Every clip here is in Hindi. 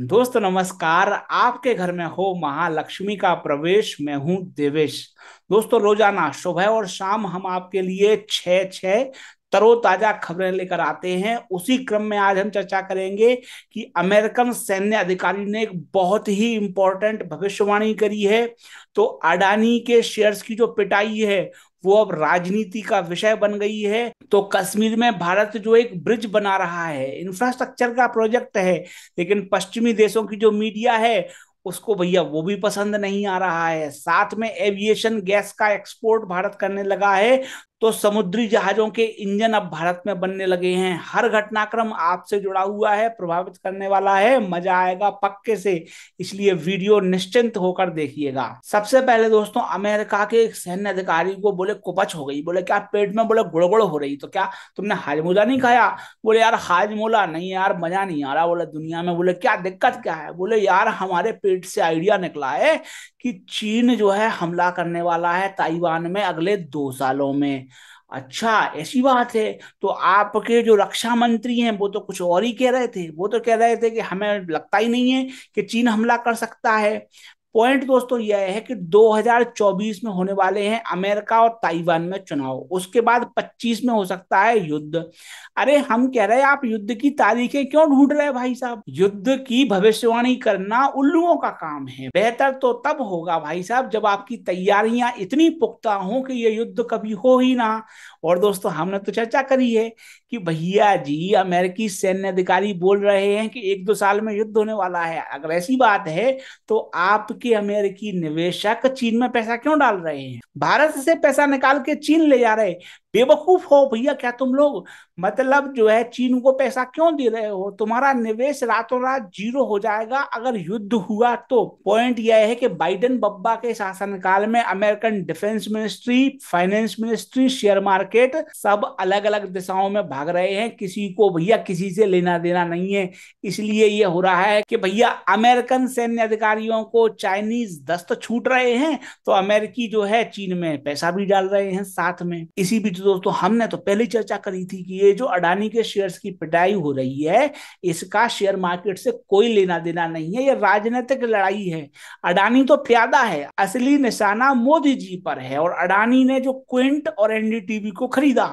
दोस्त नमस्कार आपके घर में हो महालक्ष्मी का प्रवेश मैं हूं देवेश दोस्तों रोजाना सुबह और शाम हम आपके लिए छह छह तरोताजा खबरें लेकर आते हैं उसी क्रम में आज हम चर्चा करेंगे कि अमेरिकन सैन्य अधिकारी ने एक बहुत ही इंपॉर्टेंट भविष्यवाणी करी है तो अडानी के शेयर्स की जो पिटाई है वो अब राजनीति का विषय बन गई है तो कश्मीर में भारत जो एक ब्रिज बना रहा है इंफ्रास्ट्रक्चर का प्रोजेक्ट है लेकिन पश्चिमी देशों की जो मीडिया है उसको भैया वो भी पसंद नहीं आ रहा है साथ में एविएशन गैस का एक्सपोर्ट भारत करने लगा है तो समुद्री जहाजों के इंजन अब भारत में बनने लगे हैं हर घटनाक्रम आपसे जुड़ा हुआ है प्रभावित करने वाला है मजा आएगा पक्के से इसलिए वीडियो निश्चिंत होकर देखिएगा सबसे पहले दोस्तों अमेरिका के एक सैन्य अधिकारी को बोले कुपच हो गई बोले क्या पेट में बोले गुड़गुड़ हो रही तो क्या तुमने हाजमोला नहीं खाया बोले यार हाजमोला नहीं यार मजा नहीं आ रहा बोले दुनिया में बोले क्या दिक्कत क्या है बोले यार हमारे पेट से आइडिया निकला है कि चीन जो है हमला करने वाला है ताइवान में अगले दो सालों में अच्छा ऐसी बात है तो आपके जो रक्षा मंत्री हैं वो तो कुछ और ही कह रहे थे वो तो कह रहे थे कि हमें लगता ही नहीं है कि चीन हमला कर सकता है पॉइंट दोस्तों यह है कि 2024 में होने वाले हैं अमेरिका और ताइवान में चुनाव उसके बाद 25 में हो सकता है युद्ध अरे हम कह रहे हैं आप युद्ध की तारीखें क्यों ढूंढ रहे हैं भाई साहब युद्ध की भविष्यवाणी करना उल्लुओं का काम है बेहतर तो तब होगा भाई साहब जब आपकी तैयारियां इतनी पुख्ता हो कि यह युद्ध कभी हो ही ना और दोस्तों हमने तो चर्चा करी है कि भैया जी अमेरिकी सैन्य अधिकारी बोल रहे हैं कि एक दो साल में युद्ध होने वाला है अगर ऐसी बात है तो आप कि अमेरिकी निवेशक चीन में पैसा क्यों डाल रहे हैं भारत से पैसा निकाल के चीन ले जा रहे बेवकूफ हो भैया क्या तुम लोग मतलब जो है चीन को पैसा क्यों दे रहे हो तुम्हारा निवेश रातों रात जीरो हो जाएगा अगर युद्ध हुआ तो पॉइंट यह है कि बाइडेन बब्बा के शासनकाल में American defence ministry finance ministry share market सब अलग अलग दिशाओं में भाग रहे हैं किसी को भैया किसी से लेना देना नहीं है इसलिए यह हो रहा है कि भैया अमेरिकन सैन्य अधिकारियों को चाहे चाइनीज दस्त तो छूट रहे हैं तो अमेरिकी जो है चीन में पैसा भी डाल रहे हैं साथ में इसी बीच दोस्तों हमने तो पहले चर्चा करी थी कि ये जो अडानी के शेयर्स की पिटाई हो रही है इसका शेयर मार्केट से कोई लेना देना नहीं है ये राजनीतिक लड़ाई है अडानी तो प्यादा है असली निशाना मोदी जी पर है और अडानी ने जो क्विंट और एनडीटीवी को खरीदा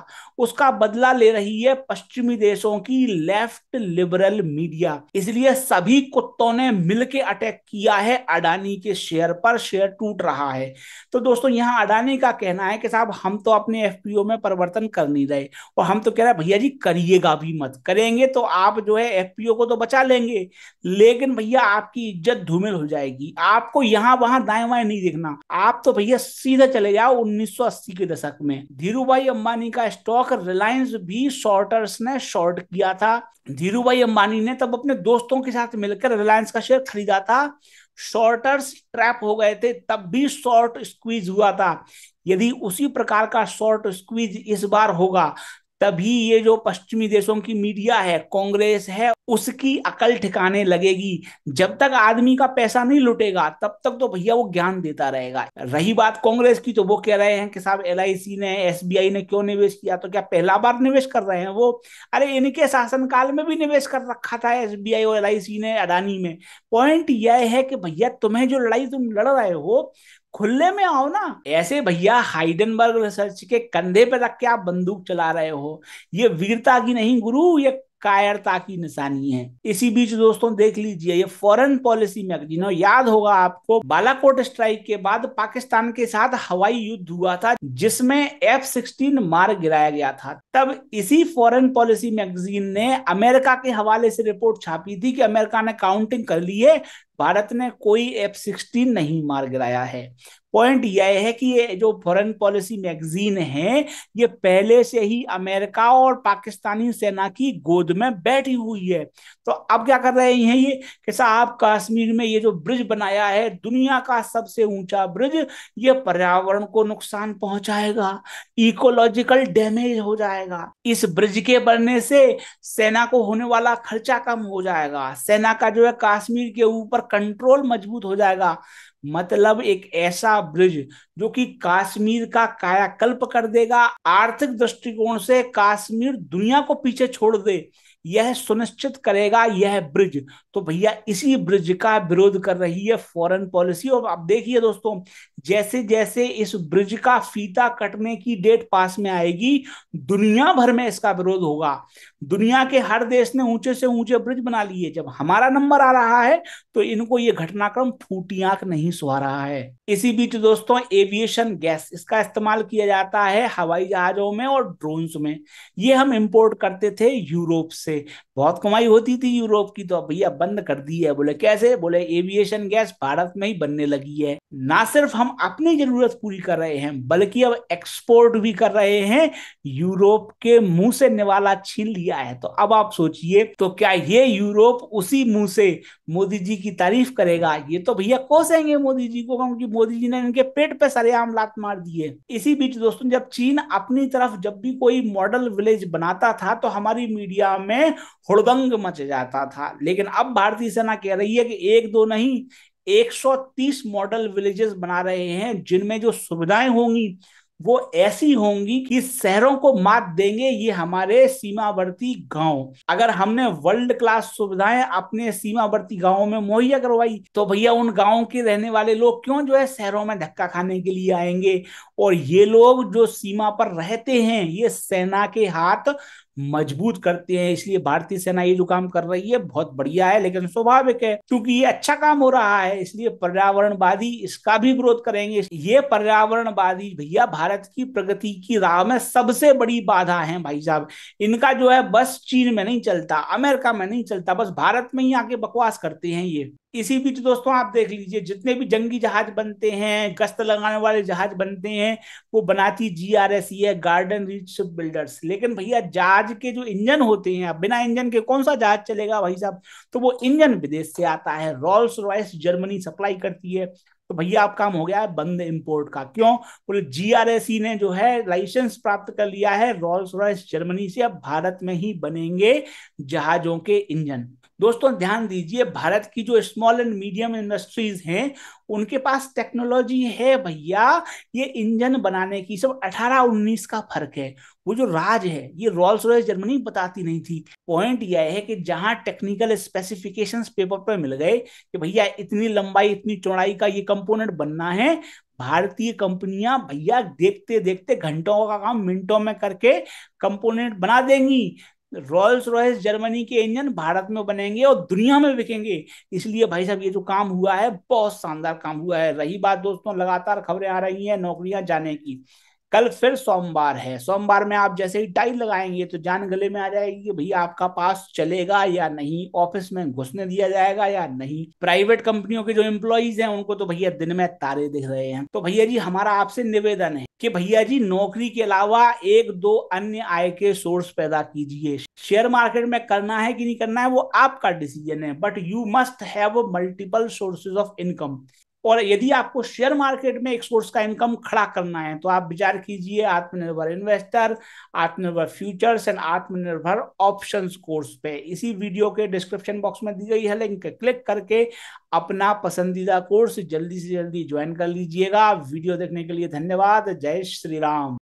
उसका बदला ले रही है पश्चिमी देशों की लेफ्ट लिबरल मीडिया इसलिए सभी कुत्तों ने मिलकर अटैक किया है अडानी अडानी के शेयर पर शेयर टूट रहा है तो दोस्तों यहाँ अडानी का कहना है कि साहब हम तो अपने एफ में परिवर्तन कर नहीं रहे और हम तो कह रहे हैं भैया जी करिएगा भी मत करेंगे तो आप जो है एफ को तो बचा लेंगे लेकिन भैया आपकी इज्जत धूमिल हो जाएगी आपको यहाँ वहां दाएं वाएं नहीं देखना आप तो भैया सीधे चले जाओ उन्नीस के दशक में धीरू भाई अंबानी का स्टॉक रिलायंस भी शॉर्टर्स ने शॉर्ट किया था धीरू भाई अंबानी ने तब अपने दोस्तों के साथ मिलकर रिलायंस का शेयर खरीदा था शॉर्टर्स ट्रैप हो गए थे तब भी शॉर्ट स्क्वीज हुआ था यदि उसी प्रकार का शॉर्ट स्क्वीज इस बार होगा तभी ये जो पश्चिमी देशों की मीडिया है कांग्रेस है उसकी अकल ठिकाने लगेगी जब तक आदमी का पैसा नहीं लुटेगा तब तक तो भैया वो ज्ञान देता रहेगा रही बात कांग्रेस की तो वो कह रहे हैं कि साहब एल ने एस ने क्यों निवेश किया तो क्या पहला बार निवेश कर रहे हैं वो अरे इनके शासनकाल में भी निवेश कर रखा था एस और एल ने अडानी में पॉइंट यह है कि भैया तुम्हें जो लड़ाई तुम लड़ रहे हो खुले में आओ ना ऐसे भैया हाइडनबर्ग रिसर्च के कंधे पर रख के आप बंदूक चला रहे हो ये वीरता की नहीं गुरु ये कायरता की निशानी है इसी बीच दोस्तों देख लीजिए ये फॉरेन पॉलिसी मैगजीन याद होगा आपको बालाकोट स्ट्राइक के बाद पाकिस्तान के साथ हवाई युद्ध हुआ था जिसमें एफ सिक्सटीन मार गिराया गया था तब इसी फॉरेन पॉलिसी मैगजीन ने अमेरिका के हवाले से रिपोर्ट छापी थी कि अमेरिका ने काउंटिंग कर ली है भारत ने कोई एफ सिक्सटीन नहीं मार गिराया है पॉइंट यह है कि ये जो फॉरेन पॉलिसी मैगजीन है ये पहले से ही अमेरिका और पाकिस्तानी सेना की गोद में बैठी हुई है तो अब क्या कर रहे हैं ये कि साहब कश्मीर में ये जो ब्रिज बनाया है दुनिया का सबसे ऊंचा ब्रिज ये पर्यावरण को नुकसान पहुंचाएगा इकोलॉजिकल डैमेज हो जाएगा इस ब्रिज के बनने से सेना को होने वाला खर्चा कम हो जाएगा सेना का जो है कश्मीर के ऊपर कंट्रोल मजबूत हो जाएगा मतलब एक ऐसा ब्रिज जो कि कश्मीर का कायाकल्प कर देगा आर्थिक दृष्टिकोण से कश्मीर दुनिया को पीछे छोड़ दे यह सुनिश्चित करेगा यह ब्रिज तो भैया इसी ब्रिज का विरोध कर रही है फॉरेन पॉलिसी और आप देखिए दोस्तों जैसे जैसे इस ब्रिज का फीता कटने की डेट पास में आएगी दुनिया भर में इसका विरोध होगा दुनिया के हर देश ने ऊंचे से ऊंचे ब्रिज बना लिए जब हमारा नंबर आ रहा है तो इनको ये घटनाक्रम फूटी आंख नहीं सुहा रहा है इसी बीच दोस्तों एविएशन गैस इसका इस्तेमाल किया जाता है हवाई जहाजों में और ड्रोन्स में ये हम इम्पोर्ट करते थे यूरोप से बहुत कमाई होती थी यूरोप की तो भैया बंद कर दी है बोले कैसे बोले एविएशन गैस भारत में ही बनने लगी है ना सिर्फ हम अपनी जरूरत पूरी कर रहे हैं बल्कि अब एक्सपोर्ट भी कर रहे हैं यूरोप के मुंह से निवाला छीन लिया है तो अब आप सोचिए तो क्या ये यूरोप उसी मुंह से मोदी जी की तारीफ करेगा ये तो भैया कोसेंगे मोदी जी को क्योंकि मोदी जी ने इनके पेट पे सरेआम लात मार दिए इसी बीच दोस्तों जब चीन अपनी तरफ जब भी कोई मॉडल विलेज बनाता था तो हमारी मीडिया में हुड़दंग मच जाता था लेकिन अब भारतीय सेना कह रही है कि एक दो नहीं 130 मॉडल विलेजेस बना रहे हैं जिनमें जो सुविधाएं होंगी वो ऐसी होंगी कि शहरों को मात देंगे ये हमारे सीमावर्ती गांव अगर हमने वर्ल्ड क्लास सुविधाएं अपने सीमावर्ती गांवों में मुहैया करवाई तो भैया उन गांवों के रहने वाले लोग क्यों जो है शहरों में धक्का खाने के लिए आएंगे और ये लोग जो सीमा पर रहते हैं ये सेना के हाथ मजबूत करते हैं इसलिए भारतीय सेना ये जो काम कर रही है बहुत बढ़िया है लेकिन स्वाभाविक है क्योंकि ये अच्छा काम हो रहा है इसलिए पर्यावरणवादी इसका भी विरोध करेंगे ये पर्यावरणवादी भैया भारत की प्रगति की राह में सबसे बड़ी बाधा है भाई साहब इनका जो है बस चीन में नहीं चलता अमेरिका में नहीं चलता बस भारत में ही आके बकवास करते हैं ये इसी बीच दोस्तों आप देख लीजिए जितने भी जंगी जहाज बनते हैं गश्त लगाने वाले जहाज बनते हैं वो बनाती जी आर एस ये गार्डन रीच शिप बिल्डर्स लेकिन भैया जहाज के जो इंजन होते हैं बिना इंजन के कौन सा जहाज चलेगा भाई साहब तो वो इंजन विदेश से आता है रॉल्स रॉयस जर्मनी सप्लाई करती है तो भैया आप काम हो गया है बंद इंपोर्ट का क्यों बोले जीआरएसी e ने जो है लाइसेंस प्राप्त कर लिया है रॉल्स रॉयस जर्मनी से अब भारत में ही बनेंगे जहाजों के इंजन दोस्तों ध्यान दीजिए भारत की जो स्मॉल एंड मीडियम इंडस्ट्रीज हैं उनके पास टेक्नोलॉजी है भैया ये इंजन बनाने की सब 18-19 का फर्क है वो जो राज है ये रॉल्स रॉयस जर्मनी बताती नहीं थी पॉइंट यह है कि जहां टेक्निकल स्पेसिफिकेशंस पेपर पर मिल गए कि भैया इतनी लंबाई इतनी चौड़ाई का ये कंपोनेंट बनना है भारतीय कंपनियां भैया देखते देखते घंटों का काम मिनटों में करके कंपोनेंट बना देंगी रॉयल्स रॉयस जर्मनी के इंजन भारत में बनेंगे और दुनिया में बिकेंगे इसलिए भाई साहब ये जो काम हुआ है बहुत शानदार काम हुआ है रही बात दोस्तों लगातार खबरें आ रही हैं नौकरियां जाने की कल फिर सोमवार है सोमवार में आप जैसे ही टाई लगाएंगे तो जान गले में आ जाएगी कि भाई आपका पास चलेगा या नहीं ऑफिस में घुसने दिया जाएगा या नहीं प्राइवेट कंपनियों के जो एम्प्लॉयज हैं उनको तो भैया दिन में तारे दिख रहे हैं तो भैया जी हमारा आपसे निवेदन है कि भैया जी नौकरी के अलावा एक दो अन्य आय के सोर्स पैदा कीजिए शेयर मार्केट में करना है कि नहीं करना है वो आपका डिसीजन है but you must have multiple sources of income और यदि आपको शेयर मार्केट में एक सोर्स का इनकम खड़ा करना है तो आप विचार कीजिए आत्मनिर्भर इन्वेस्टर आत्मनिर्भर फ्यूचर्स एंड आत्मनिर्भर ऑप्शंस कोर्स पे इसी वीडियो के डिस्क्रिप्शन बॉक्स में दी गई है लिंक क्लिक करके अपना पसंदीदा कोर्स जल्दी से जल्दी ज्वाइन कर लीजिएगा वीडियो देखने के लिए धन्यवाद जय श्री राम